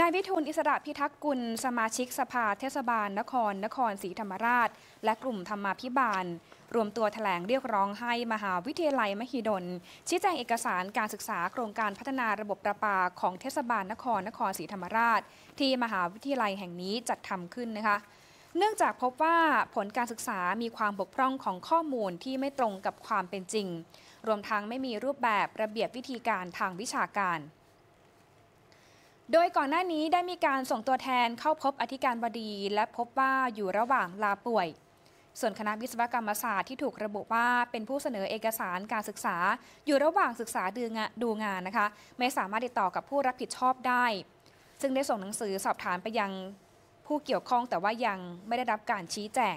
นายวิทูลอิสระพิทักษ์กุลสมาชิกสภาเทศบาล นครนครศรีธรรมราช และกลุ่มธรรมาภิบาล รวมตัวถแถลงเรียกร้องให้ มหาวิทยาลัยมหิดลชี้แจงเอกสารการศึกษาโครงการพัฒนาระบบประปาของเทศบาลนครนครศรีธรรมราช ที่มหาวิทยาลัยแห่งนี้จัดทำขึ้นนะคะ เนื่องจากพบว่าผลการศึกษามีความบกพร่องของข้อมูลที่ไม่ตรงกับความเป็นจริง รวมทั้งไม่มีรูปแบบระเบียบวิธีการทางวิชาการโดยก่อนหน้านี้ได้มีการส่งตัวแทนเข้าพบอธิการบดี และพบว่าอยู่ระหว่างลาป่วย ส่วนคณะวิศวกรรมศาสตร์ที่ถูกระบุว่าเป็นผู้เสนอเอกสารการศึกษา อยู่ระหว่างศึกษาดูงานงานนะคะไม่สามารถติดต่อกับผู้รับผิดชอบได้ ซึ่งได้ส่งหนังสือ สอบถามไปยังผู้เกี่ยวข้องแต่ว่ายังไม่ได้รับการชี้แจง